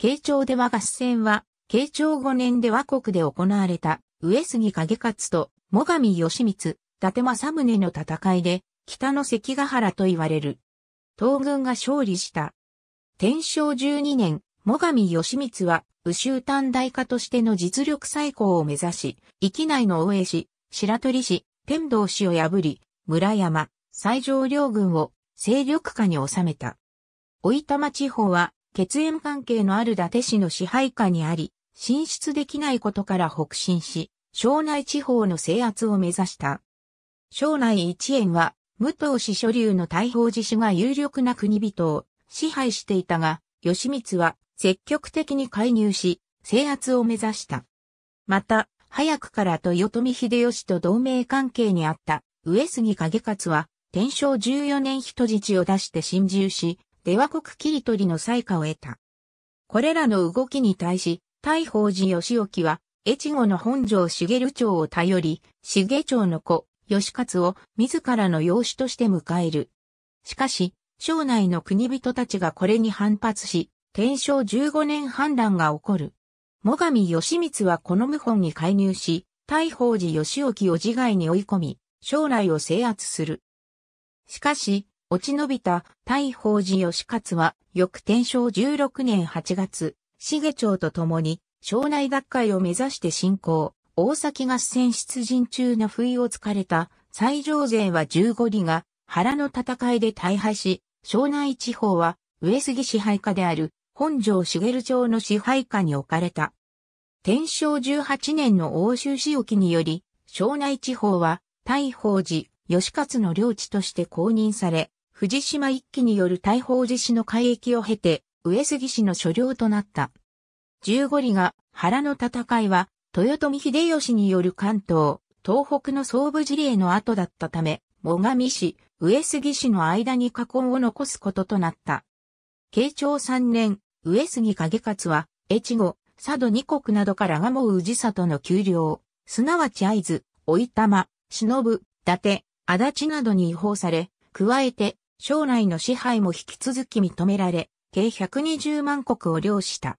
慶長では合戦は、慶長5年で和国で行われた、上杉景勝と、最上義光、伊達政宗の戦いで、北の関ヶ原と言われる。東軍が勝利した。天正12年、最上義光は、宇州短大家としての実力最高を目指し、域内の大江市、白鳥市、天童市を破り、村山、西条両軍を勢力下に収めた。老玉地方は血縁関係のある伊達市の支配下にあり、進出できないことから北進し、省内地方の制圧を目指した。省内一円は、武藤氏所流の大宝寺氏が有力な国人を支配していたが、義満は積極的に介入し、制圧を目指した。また、早くから豊臣秀吉と同盟関係にあった上杉景勝は、天正14年人質を出して侵入し、出羽国切り取りの採火を得た。これらの動きに対し、大宝寺義興は、越後の本城茂町を頼り、茂町の子、義勝を自らの養子として迎える。しかし、省内の国人たちがこれに反発し、天正15年反乱が起こる。最上義光はこの謀反に介入し、大宝寺義興を自害に追い込み、将来を制圧する。しかし、落ち延びた大宝寺義勝は、翌天正16年8月、重町と共に、省内学会を目指して進行、大崎合戦出陣中の不意を突かれた、最上勢は15里が、原の戦いで大敗し、省内地方は、上杉支配下である、本庄茂町の支配下に置かれた。天正18年の欧州市沖により、庄内地方は、大宝寺、義勝の領地として公認され、藤島一揆による大砲寺氏の海域を経て、上杉氏の所領となった。十五里が原の戦いは、豊臣秀吉による関東、東北の総武事例の後だったため、最上市、上杉市の間に禍根を残すこととなった。慶長三年、上杉景勝は、越後、佐渡二国などからう。宇氏里の丘陵、すなわち合図、おいたま、忍、伊達、足立などに違法され、加えて、将来の支配も引き続き認められ、計120万国を領した。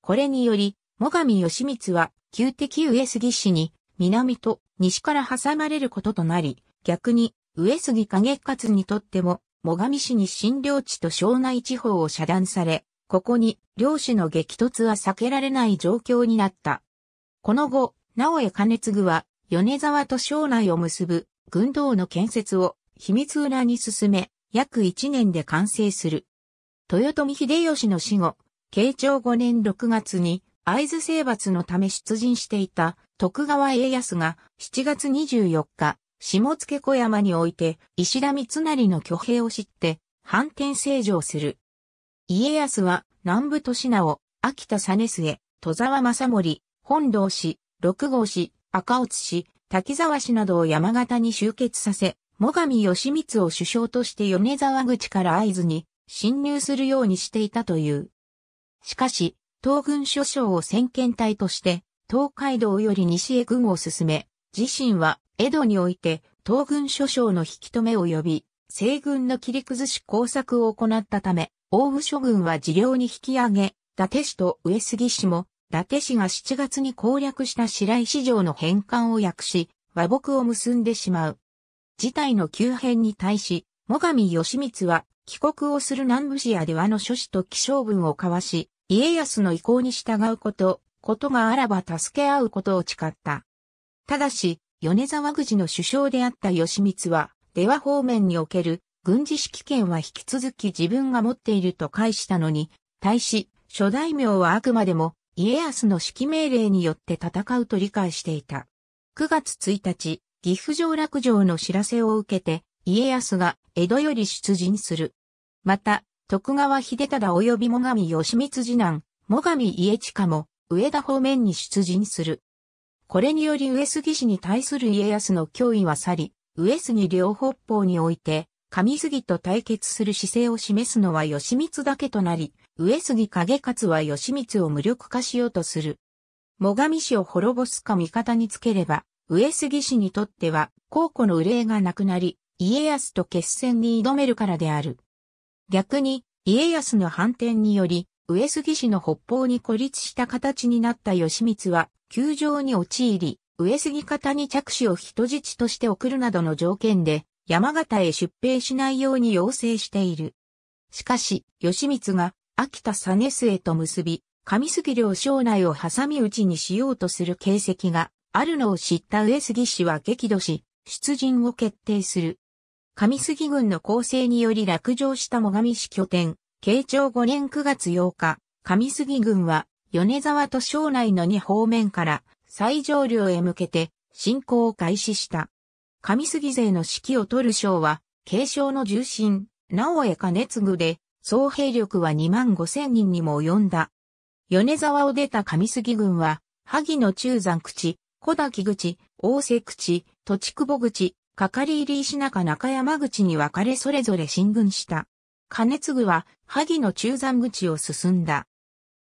これにより、最上義満は、旧敵上杉氏に、南と西から挟まれることとなり、逆に、上杉景勝にとっても、最上氏に新領地と省内地方を遮断され、ここに、領主の激突は避けられない状況になった。この後、直江兼続は、米沢と将内を結ぶ、軍道の建設を、秘密裏に進め、約1年で完成する。豊臣秀吉の死後、慶長5年6月に合津征伐のため出陣していた徳川家康が7月24日、下野小山において石田三成の挙兵を知って反転成城する。家康は南部利直、秋田実末、戸沢正森、本堂氏、六郷氏、赤内氏、滝沢氏などを山形に集結させ、最上義つを首相として米沢口から合図に侵入するようにしていたという。しかし、東軍諸将を先遣隊として、東海道より西へ軍を進め、自身は江戸において東軍諸将の引き止めを呼び、西軍の切り崩し工作を行ったため、大武諸軍は自領に引き上げ、伊達氏と上杉氏も、伊達氏が7月に攻略した白石城の返還を訳し、和睦を結んでしまう。事態の急変に対し、最上義満は帰国をする南部市やではの諸子と気象文を交わし、家康の意向に従うこと、ことがあらば助け合うことを誓った。ただし、米沢口の首相であった義満は、出羽方面における軍事指揮権は引き続き自分が持っていると返したのに、対し、諸大名はあくまでも家康の指揮命令によって戦うと理解していた。9月1日、岐阜城落城の知らせを受けて、家康が江戸より出陣する。また、徳川秀忠及び最上義光次男、最上家近も、上田方面に出陣する。これにより上杉氏に対する家康の脅威は去り、上杉両北方において、上杉と対決する姿勢を示すのは義満だけとなり、上杉景勝は義満を無力化しようとする。最上氏を滅ぼすか味方につければ、上杉氏にとっては、孝庫の憂いがなくなり、家康と決戦に挑めるからである。逆に、家康の反転により、上杉氏の北方に孤立した形になった義満は、球場に陥り、上杉方に着手を人質として送るなどの条件で、山形へ出兵しないように要請している。しかし、義満が、秋田佐実へと結び、上杉領省内を挟み撃ちにしようとする形跡があるのを知った上杉氏は激怒し、出陣を決定する。上杉軍の攻勢により落城した最上市拠点、慶長5年9月8日、上杉軍は、米沢と庄内の2方面から、最上流へ向けて、進行を開始した。上杉勢の指揮を取る将は、継承の重心、直江兼次で、総兵力は2万5千人にも及んだ。米沢を出た上杉軍は、萩の中山口、小滝口、大瀬口、土地久保口、係入り石中中山口に分かれそれぞれ進軍した。金継は、萩の中山口を進んだ。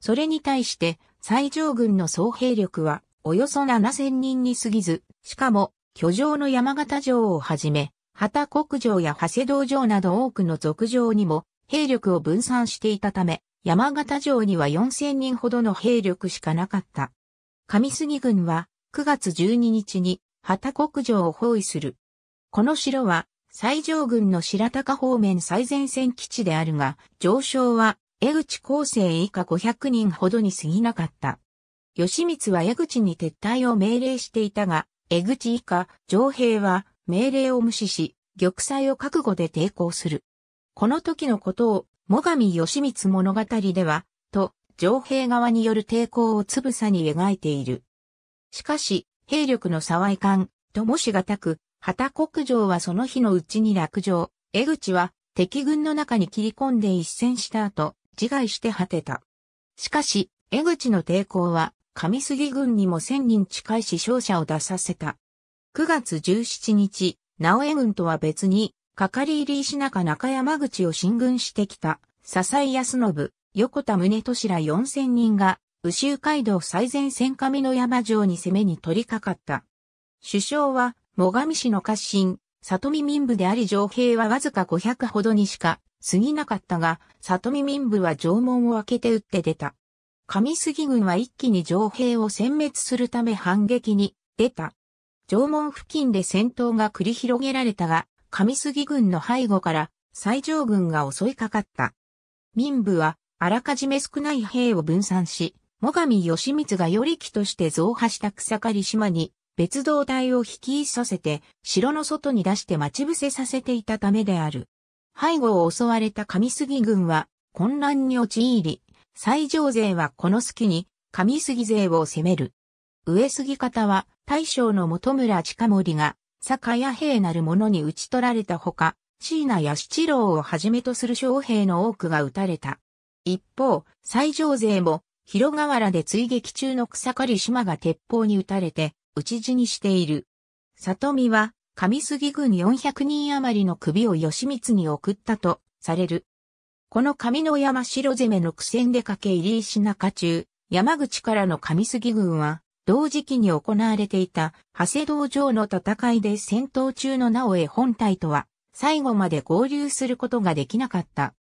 それに対して、最上軍の総兵力は、およそ7000人に過ぎず、しかも、居城の山形城をはじめ、旗国城や長谷道城など多くの族城にも、兵力を分散していたため、山形城には4000人ほどの兵力しかなかった。上杉軍は、9月12日に旗国城を包囲する。この城は西条軍の白鷹方面最前線基地であるが、上昇は江口厚生以下500人ほどに過ぎなかった。吉光は江口に撤退を命令していたが、江口以下、上兵は命令を無視し、玉砕を覚悟で抵抗する。この時のことを、最上義光物語では、と、上兵側による抵抗をつぶさに描いている。しかし、兵力の差はいかん、ともしがたく、旗国城はその日のうちに落城、江口は敵軍の中に切り込んで一戦した後、自害して果てた。しかし、江口の抵抗は、上杉軍にも千人近い死傷者を出させた。9月17日、直江軍とは別に、係入り石中中山口を進軍してきた、笹井康信、横田宗俊ら4000人が宇州街道最前線上の山城に攻めに取り掛かった。首相は、最上市の家臣、里見民部であり城兵はわずか500ほどにしか過ぎなかったが、里見民部は城門を開けて撃って出た。上杉軍は一気に城兵を殲滅するため反撃に出た。城門付近で戦闘が繰り広げられたが、上杉軍の背後から最上軍が襲いかかった。民部はあらかじめ少ない兵を分散し、最上義満がり機として増派した草刈島に別動隊を引きさせて城の外に出して待ち伏せさせていたためである。背後を襲われた上杉軍は混乱に陥り、最上勢はこの隙に上杉勢を攻める。上杉方は大将の本村近森が坂屋兵なる者に討ち取られたほか、椎名や七郎をはじめとする将兵の多くが撃たれた。一方、最上勢も広河原で追撃中の草刈島が鉄砲に撃たれて、討ち死にしている。里見は、上杉軍400人余りの首を義満に送ったと、される。この上の山城攻めの苦戦で駆け入り石中中、山口からの上杉軍は、同時期に行われていた、長谷道場の戦いで戦闘中の直江本体とは、最後まで合流することができなかった。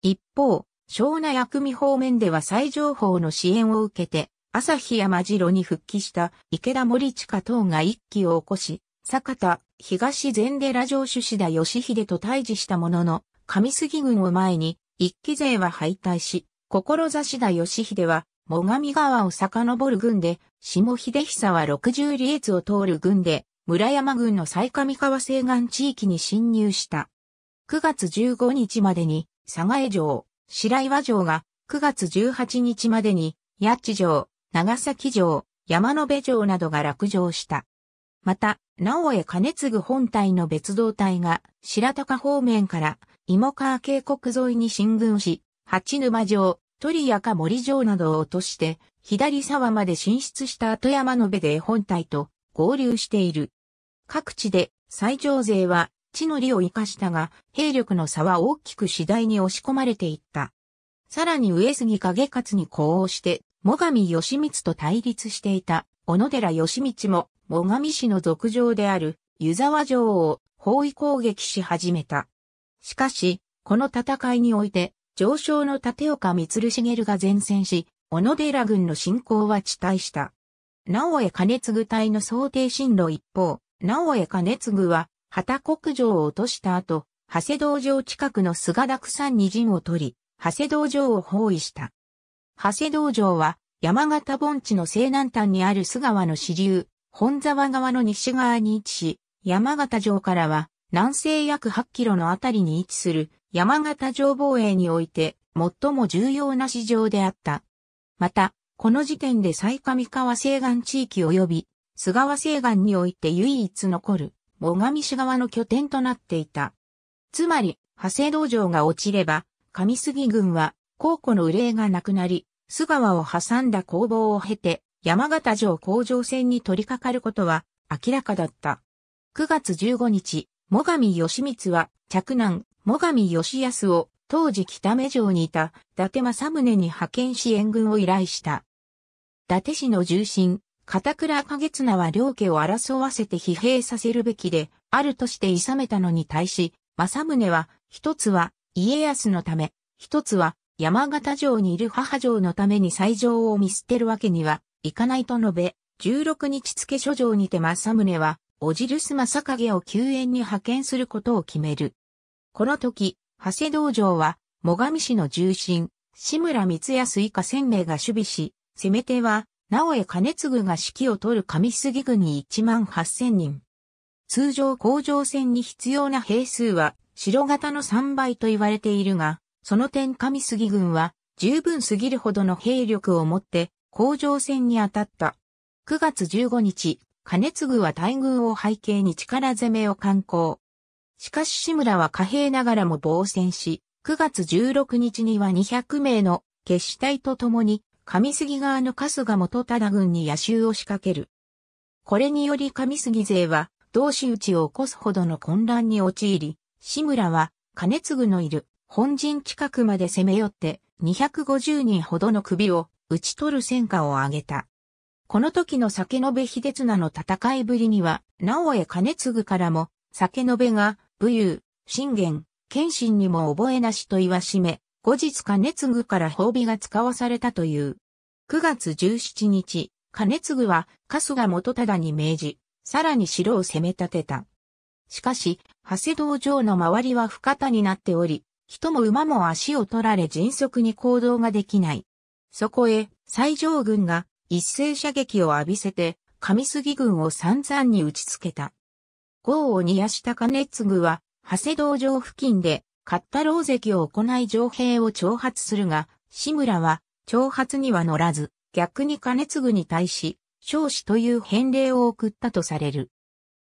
一方、小名薬味方面では最上方の支援を受けて、朝日山城に復帰した池田森近等が一揆を起こし、坂田、東禅寺城主志田義秀と対峙したものの、上杉軍を前に、一揆勢は敗退し、志田義秀は、最上川を遡る軍で、下秀久は60里越を通る軍で、村山軍の最上川西岸地域に侵入した。9月15日までに、佐賀江城、白岩城が9月18日までに、八地城、長崎城、山野辺城などが落城した。また、直江兼次本体の別動隊が白鷹方面から芋川渓谷沿いに進軍し、八沼城、鳥谷か森城などを落として、左沢まで進出した後山野辺で本体と合流している。各地で最上勢は地の利を生かしたが、兵力の差は大きく次第に押し込まれていった。さらに上杉景勝に呼応して、最上義満と対立していた、小野寺義満も、最上氏の族上である、湯沢城を包囲攻撃し始めた。しかし、この戦いにおいて、上昇の立岡光茂が前線し、小野寺軍の進攻は遅滞した。直江兼継隊の想定進路一方、直江兼継は旗国城を落とした後、長谷道城近くの菅田さんに陣を取り、長谷道城を包囲した。長谷道城は山形盆地の西南端にある菅川の支流、本沢川の西側に位置し、山形城からは南西約8キロのあたりに位置する山形城防衛において最も重要な市場であった。また、この時点で最上川西岸地域及び菅川西岸において唯一残る最上市側の拠点となっていた。つまり、長谷道場が落ちれば、上杉軍は、皇庫の憂いがなくなり、須川を挟んだ攻防を経て、山形城工場戦に取り掛かることは明らかだった。9月15日、最上義光は、着男、最上義康を、当時北目城にいた伊達政宗に派遣し援軍を依頼した。伊達氏の重臣、片倉景綱は両家を争わせて疲弊させるべきで、あるとして諌めたのに対し、政宗は、一つは家康のため、一つは山形城にいる母城のために最上を見捨てるわけにはいかないと述べ、16日付書城にて政宗は、おじるす正影を救援に派遣することを決める。この時、長谷道場は、最上市の重臣、志村光康以下千名が守備し、攻め手は、直江兼軍が指揮を取る上杉軍に1万8000人。通常工場戦に必要な兵数は白型の3倍と言われているが、その点上杉軍は十分すぎるほどの兵力を持って工場戦に当たった。9月15日、兼軍は大軍を背景に力攻めを観光。しかし志村は貨幣ながらも防戦し、9月16日には200名の決死隊と共に上杉側の春日元忠軍に野襲を仕掛ける。これにより上杉勢は、同士討ちを起こすほどの混乱に陥り、志村は、金継ぐのいる本陣近くまで攻め寄って、250人ほどの首を打ち取る戦果を挙げた。この時の酒延秀綱の戦いぶりには、直江継ぐからも、酒延が、武勇、信玄、謙信にも覚えなしと言わしめ、後日金継から褒美が使わされたという。9月17日、金継は春日元忠に命じ、さらに城を攻め立てた。しかし、長谷道場の周りは不方になっており、人も馬も足を取られ迅速に行動ができない。そこへ、西条軍が一斉射撃を浴びせて、上杉軍を散々に打ちつけた。豪を煮やした金継は、長谷道場付近でカッタロー関を行い上兵を挑発するが、志村は、挑発には乗らず、逆に金継に対し、少子という返礼を送ったとされる。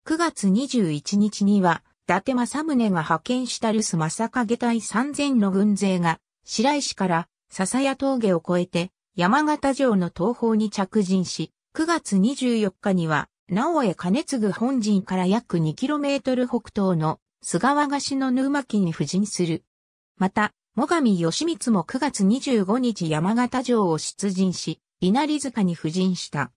9月21日には、伊達政宗が派遣した留守正影隊3000の軍勢が、白石から笹谷峠を越えて、山形城の東方に着陣し、9月24日には、直江兼継本陣から約 2km 北東の菅和氏の沼木に布陣する。また、最上義光も9月25日山形城を出陣し、稲荷塚に布陣した。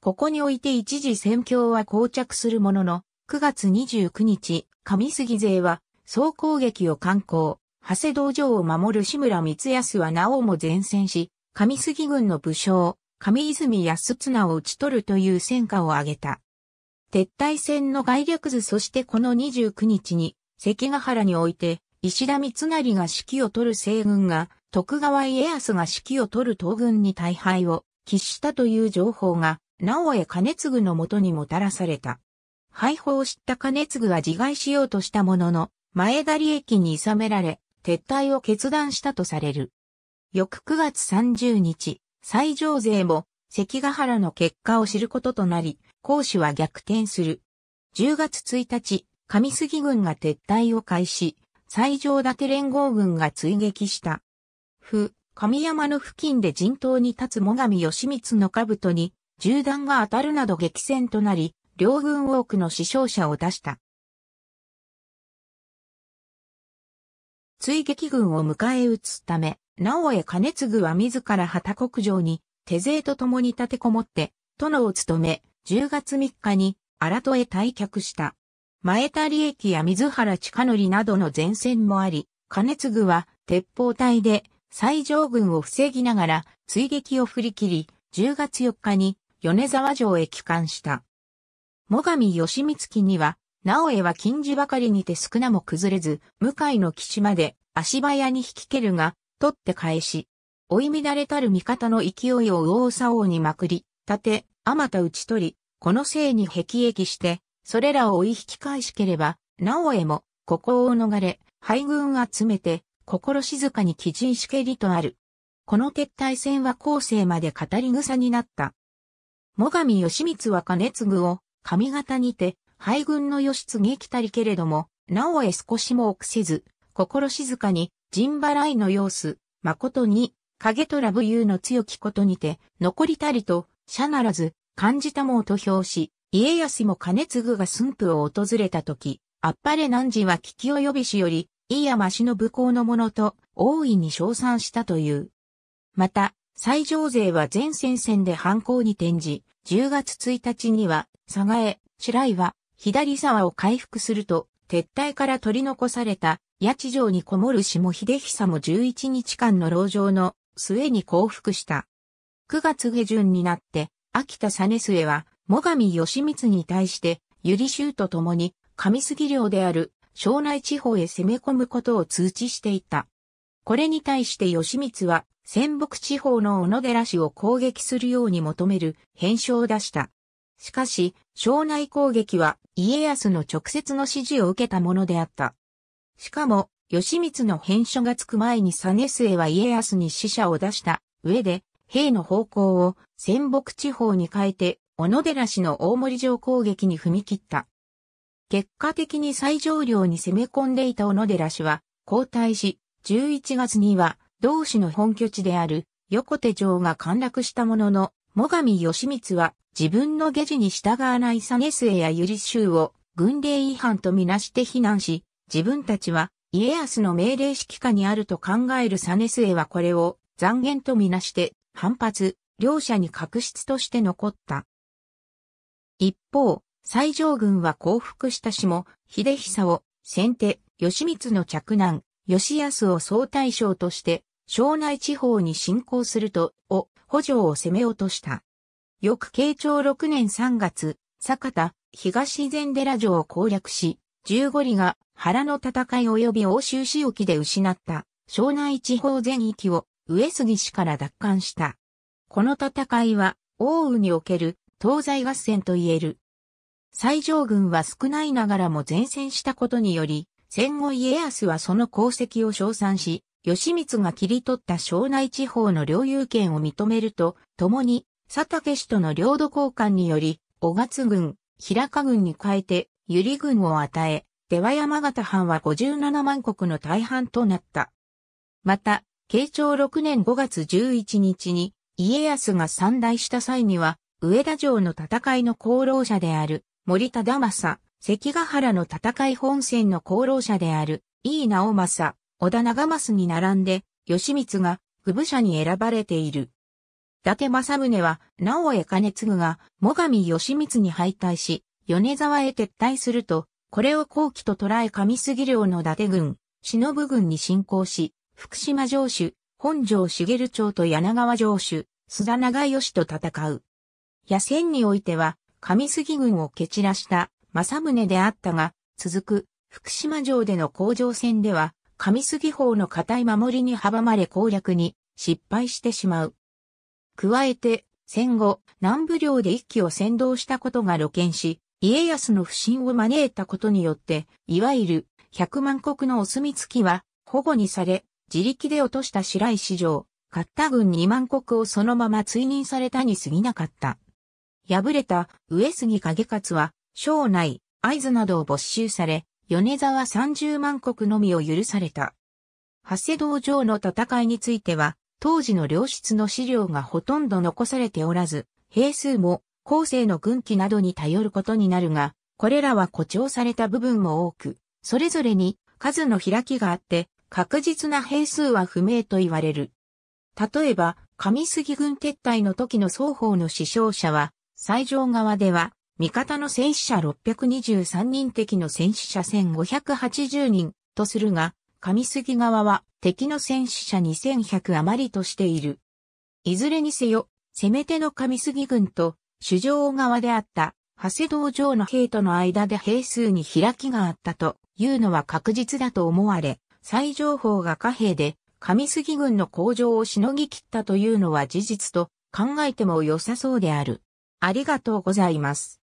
ここにおいて一時戦況は膠着するものの、9月29日、上杉勢は、総攻撃を敢行、長谷道場を守る志村光康はなおも前線し、上杉軍の武将、上泉康綱を討ち取るという戦果を挙げた。撤退戦の概略図そしてこの29日に、関ヶ原において、石田三成が指揮を取る西軍が、徳川家康が指揮を取る東軍に大敗を喫したという情報が、直江兼ぐのもとにもたらされた。敗北を知った兼ぐは自害しようとしたものの、前田駅に諌められ、撤退を決断したとされる。翌9月30日、西条勢も関ヶ原の結果を知ることとなり、攻守は逆転する。10月1日、上杉軍が撤退を開始、最上立連合軍が追撃した。ふ、神山の付近で陣頭に立つ最上義光の兜に、銃弾が当たるなど激戦となり、両軍多くの死傷者を出した。追撃軍を迎え撃つため、直江兼次は自ら旗国城に、手勢と共に立てこもって、殿を務め、10月3日に新戸へ退却した。前田利益や水原近則などの前線もあり、金継は鉄砲隊で最上軍を防ぎながら追撃を振り切り、10月4日に米沢城へ帰還した。最上義光には、直江は近似ばかりにて少なも崩れず、向井の岸まで足早に引き蹴るが、取って返し、追い乱れたる味方の勢いを大王にまくり、立て、あまた打ち取り、この姓に辟易して、それらを追い引き返しければ、なおえも、ここを逃れ、敗軍集めて、心静かに基人しけりとある。この撤退戦は後世まで語り草になった。最上義満は兼ぐを、上方にて、敗軍の義継来たりけれども、なおえ少しも臆せず、心静かに、陣払いの様子、誠に、影とラブユーの強きことにて、残りたりと、社ならず、漢字も毛と評し、家康も継ぐが駿府を訪れた時、あっぱれ汝は聞き及びしより、いやましの武功のものと、大いに称賛したという。また、最上勢は全戦線で反抗に転じ、10月1日には、佐賀へ、白井は、左沢を回復すると、撤退から取り残された、八地城にこもる下秀久も11日間の牢城の末に降伏した。9月下旬になって、秋田実末は、最上義光に対して、由利州と共に、上杉領である、庄内地方へ攻め込むことを通知していた。これに対して義光は、仙北地方の小野寺氏を攻撃するように求める返書を出した。しかし、庄内攻撃は家康の直接の指示を受けたものであった。しかも、義満の返書がつく前に実末は家康に死者を出した上で、兵の方向を仙北地方に変えて、小野寺氏の大森城攻撃に踏み切った。結果的に最上領に攻め込んでいた小野寺氏は、交代し、11月には、同氏の本拠地である、横手城が陥落したものの、最上義光は、自分の下地に従わないサネスエやユリ州を、軍令違反とみなして非難し、自分たちは、家康の命令指揮下にあると考えるサネスエはこれを、残言とみなして、反発、両者に確執として残った。一方、西条軍は降伏した下、秀久を先手、義光の嫡男、義康を総大将として、庄内地方に侵攻すると、を、補助を攻め落とした。翌慶長6年3月、坂田、東禅寺城を攻略し、十五里が原の戦い及び欧州市沖で失った、庄内地方全域を上杉氏から奪還した。この戦いは、王宇における東西合戦と言える。西条軍は少ないながらも前線したことにより、戦後家康はその功績を称賛し、義満が切り取った庄内地方の領有権を認めると、共に、佐竹氏との領土交換により、小勝軍、平賀軍に変えて、百合軍を与え、出羽山形藩は57万国の大半となった。また、慶長6年5月11日に家康が参大した際には、上田城の戦いの功労者である森忠政、関ヶ原の戦い本戦の功労者である井伊直政、織田長政に並んで、義満が具武者に選ばれている。伊達政宗は、直江兼次が、最上義満に敗退し、米沢へ撤退すると、これを後期と捉え上杉領の伊達軍、忍軍に侵攻し、福島城主、本城茂町と柳川城主、須田長義と戦う。野戦においては、上杉軍を蹴散らした正宗であったが、続く福島城での工場戦では、上杉方の固い守りに阻まれ攻略に失敗してしまう。加えて、戦後、南部領で一騎を先導したことが露見し、家康の不信を招いたことによって、いわゆる百万国のお墨付きは保護にされ、自力で落とした白石城、勝った軍2万国をそのまま追認されたに過ぎなかった。敗れた上杉景勝は、省内、合図などを没収され、米沢30万国のみを許された。長谷道場の戦いについては、当時の良質の資料がほとんど残されておらず、兵数も後世の軍機などに頼ることになるが、これらは誇張された部分も多く、それぞれに数の開きがあって、確実な兵数は不明と言われる。例えば、上杉軍撤退の時の双方の死傷者は、最上側では、味方の戦死者623人敵の戦死者1580人とするが、上杉側は敵の戦死者2100余りとしている。いずれにせよ、攻め手の上杉軍と主上側であった長谷道城の兵との間で兵数に開きがあったというのは確実だと思われ、最上方が貨幣で上杉軍の工場をしのぎ切ったというのは事実と考えても良さそうである。ありがとうございます。